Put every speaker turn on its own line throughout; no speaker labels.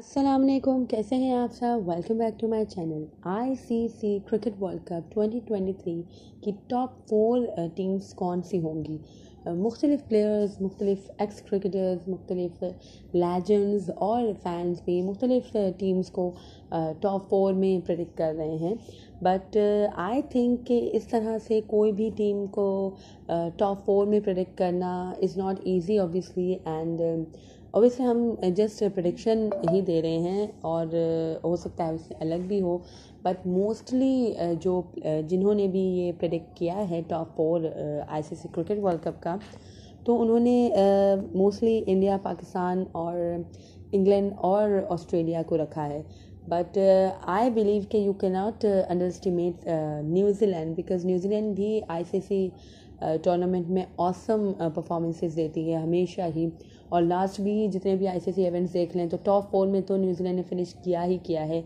अस्सलाम वालेकुम कैसे हैं आप सब welcome back to my channel ICC cricket world cup 2023 की टॉप फोर टीम्स कौन सी होंगी मुख्तलिफ़ uh, प्लेयर्स मुख्तलिफ एक्स क्रिकेटर्स मुख्तलिफ लेजेंड्स और फैंस भी मुख्तलिफ टीम्स uh, को टॉप uh, फोर में प्रडिक्ट कर रहे हैं बट आई थिंक कि इस तरह से कोई भी टीम को टॉप फोर में प्रडिक्ट करना is not easy obviously and obviously हम जस्ट प्रडिक्शन ही दे रहे हैं और uh, हो सकता है उससे अलग भी हो बट मोस्टली uh, जो uh, जिन्होंने भी ये प्रडिक्ट किया है top four ICC cricket world cup का तो उन्होंने मोस्टली इंडिया पाकिस्तान और इंग्लैंड और ऑस्ट्रेलिया को रखा है बट आई बिलीव के you can not under underestimate New Zealand because New Zealand भी आईसीसी टूर्नामेंट में औसम परफॉर्मेंसेस देती है हमेशा ही और लास्ट भी जितने भी आईसीसी इवेंट्स देख लें तो टॉप फोर में तो न्यूजीलैंड ने फिनिश किया ही किया है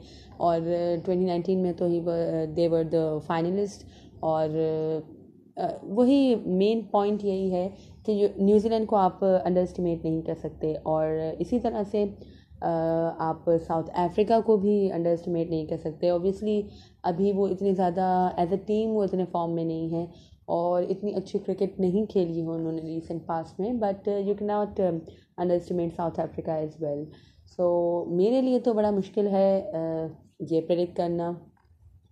और 2019 में तो ही देवर द फाइनलिस्ट और वही मेन पॉइंट यही है कि न्यूजीलैंड को आप अंडर एस्टिमेट नहीं कर सकते और इसी तरह से आप साउथ अफ्रीका को भी अंडर एस्टिमेट नहीं कर सकते ऑब्वियसली अभी वो इतनी ज़्यादा एज अ टीम वो इतने फॉर्म में नहीं है और इतनी अच्छी क्रिकेट नहीं खेली है उन्होंने रिसेंट पास में but you can not under estimate South Africa as well so मेरे लिए तो बड़ा मुश्किल है uh, ये प्रेडिक्ट करना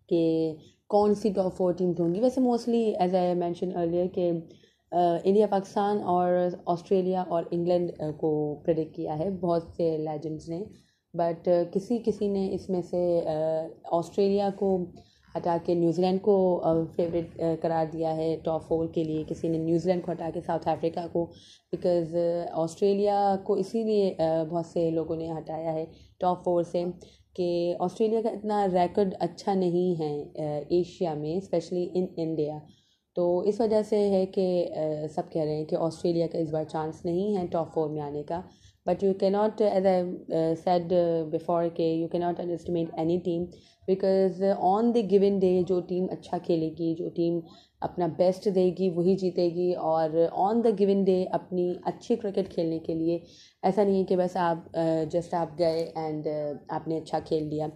कि कौन सी टॉप फोर टीम्स होंगी वैसे mostly as I mention earlier के इंडिया पाकिस्तान और ऑस्ट्रेलिया और इंग्लैंड uh, को प्रेडिक्ट किया है बहुत से लेजेंड्स ने बट uh, किसी किसी ने इसमें से ऑस्ट्रेलिया uh, को हटा के न्यूजीलैंड को फेवरेट करार दिया है टॉप फोर के लिए किसी ने न्यूजीलैंड को हटा के साउथ अफ्रीका को बिकॉज़ ऑस्ट्रेलिया को इसीलिए बहुत से लोगों ने हटाया है टॉप फोर से कि ऑस्ट्रेलिया का इतना रिकॉर्ड अच्छा नहीं है एशिया में स्पेशली इन इंडिया तो इस वजह से है कि सब कह रहे हैं कि ऑस्ट्रेलिया का इस बार चांस नहीं है टॉप फोर में आने का but you cannot as i uh, said uh, before ke you cannot underestimate any team because uh, on the given day jo team acha khelegi jo team अपना best देगी वही जीतेगी और ऑन द गिवन डे अपनी अच्छी cricket खेलने के लिए ऐसा नहीं है कि बस आप जस्ट uh, आप गए एंड uh, आपने अच्छा खेल लिया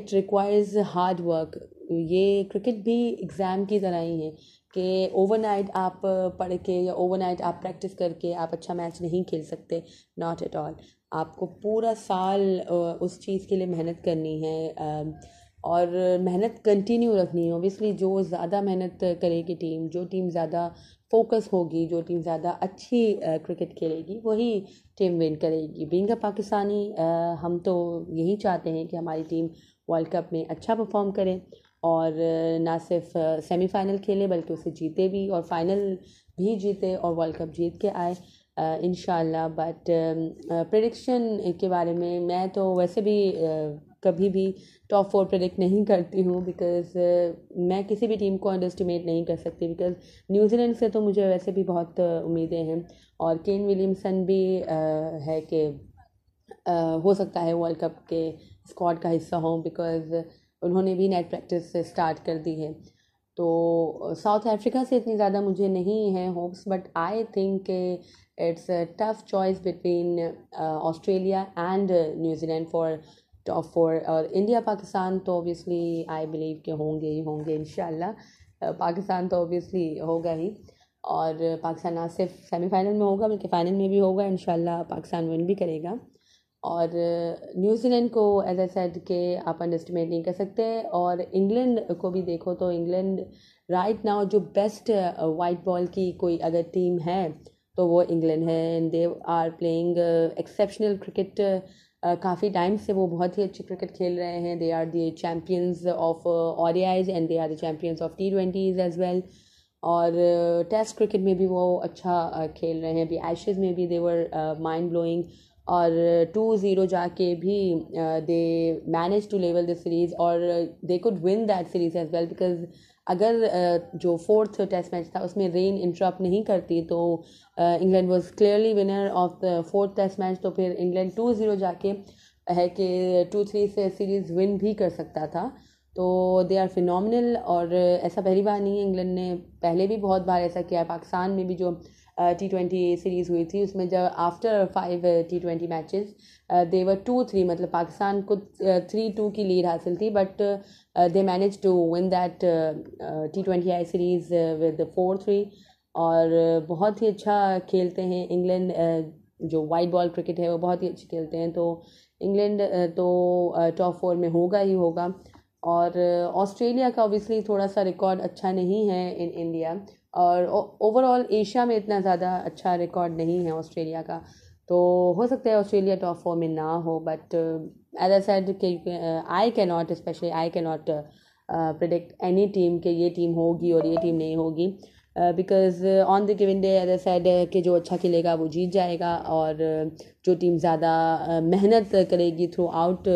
इट रिक्वायर्स हार्ड वर्क ये क्रिकेट भी एग्ज़ाम की तरह ही है कि ओवरनाइट आप पढ़ के या ओवरनाइट आप प्रैक्टिस करके आप अच्छा मैच नहीं खेल सकते नॉट एट ऑल आपको पूरा साल उस चीज़ के लिए मेहनत करनी है और मेहनत कंटिन्यू रखनी है ओबियसली जो ज़्यादा मेहनत करेगी टीम जो टीम ज़्यादा फोकस होगी जो टीम ज़्यादा अच्छी क्रिकेट खेलेगी वही टीम विन करेगी अ पाकिस्तानी हम तो यही चाहते हैं कि हमारी टीम वर्ल्ड कप में अच्छा परफॉर्म करें और ना सिर्फ सेमीफाइनल खेले बल्कि उसे जीते भी और फाइनल भी जीते और वर्ल्ड कप जीत के आए इन बट प्रडिक्शन के बारे में मैं तो वैसे भी uh, कभी भी टॉप फोर प्रडिक्ट नहीं करती हूँ बिकॉज uh, मैं किसी भी टीम को अंडरस्टिमेट नहीं कर सकती बिकॉज न्यूजीलैंड से तो मुझे वैसे भी बहुत उम्मीदें हैं और केन विलियमसन भी uh, है कि हो सकता है वर्ल्ड कप के स्क्वाड का हिस्सा हों बिकॉज़ उन्होंने भी नेट प्रैक्टिस स्टार्ट कर दी है तो साउथ अफ्रीका से इतनी ज़्यादा मुझे नहीं है होप्स बट आई थिंक के it's a tough choice between Australia and New Zealand for top four और इंडिया पाकिस्तान तो ऑब्वियसली आई बिलीव के होंगे ही होंगे इन पाकिस्तान तो ऑब्वियसली होगा ही और पाकिस्तान ना सिर्फ सेमीफाइनल में होगा बल्कि फ़ाइनल में भी होगा इन पाकिस्तान विन भी करेगा और न्यूजीलैंड को एज ए सेड के आप अंडरस्टिमेट नहीं कर सकते और इंग्लैंड को भी देखो तो इंग्लैंड राइट नाउ जो बेस्ट वाइट बॉल की कोई अगर टीम है तो वो इंग्लैंड है and they are playing exceptional cricket काफ़ी टाइम से वो बहुत ही अच्छी क्रिकेट खेल रहे हैं they are the champions of O and they are the champions of T twenties as well और टेस्ट uh, क्रिकेट में भी वो अच्छा uh, खेल रहे हैं अभी एशेज़ में भी देवर माइंड ब्लोइंग और टू uh, ज़ीरो जाके भी they manage to level the series और they could win that series as well because अगर जो फोर्थ टेस्ट मैच था उसमें रेन इंटरप्ट नहीं करती तो England was clearly winner of the fourth test match तो फिर इंग्लैंड टू ज़ीरो जाके है कि टू थ्री से सीरीज़ विन भी कर सकता था तो दे आर फिनल और ऐसा पहली बार नहीं है इंग्लैंड ने पहले भी बहुत बार ऐसा किया है पाकिस्तान में भी जो टी ट्वेंटी सीरीज़ हुई थी उसमें जब after five T twenty matches they were two three मतलब पाकिस्तान को थ्री टू की लीड हासिल थी but they manage to win that T twenty I series with four three और बहुत ही अच्छा खेलते हैं इंग्लैंड जो वाइट बॉल क्रिकेट है वो बहुत ही अच्छे खेलते हैं तो इंग्लैंड तो टॉप फोर में होगा ही होगा और uh, ऑस्ट्रेलिया का ऑब्वियसली थोड़ा सा रिकॉर्ड अच्छा नहीं है इन इंडिया और ओवरऑल एशिया में इतना ज़्यादा अच्छा रिकॉर्ड नहीं है ऑस्ट्रेलिया का तो हो सकता है ऑस्ट्रेलिया टॉप फोर में ना हो बट एज आई सेड के I can not specially I can not predict any team के ये टीम होगी और ये टीम नहीं होगी because on the given day as said के जो अच्छा खेलेगा वो जीत जाएगा और uh, जो टीम ज़्यादा uh, मेहनत करेगी थ्रू आउट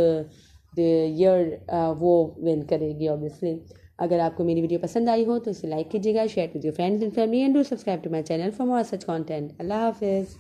ईयर uh, वो विन करेगी ऑब्वियसली अगर आपको मेरी वीडियो पसंद आई हो तो इसे लाइक कीजिएगा शेयर कीजिए friends and family and do subscribe to my channel for more such content अल्लाह हाफिज़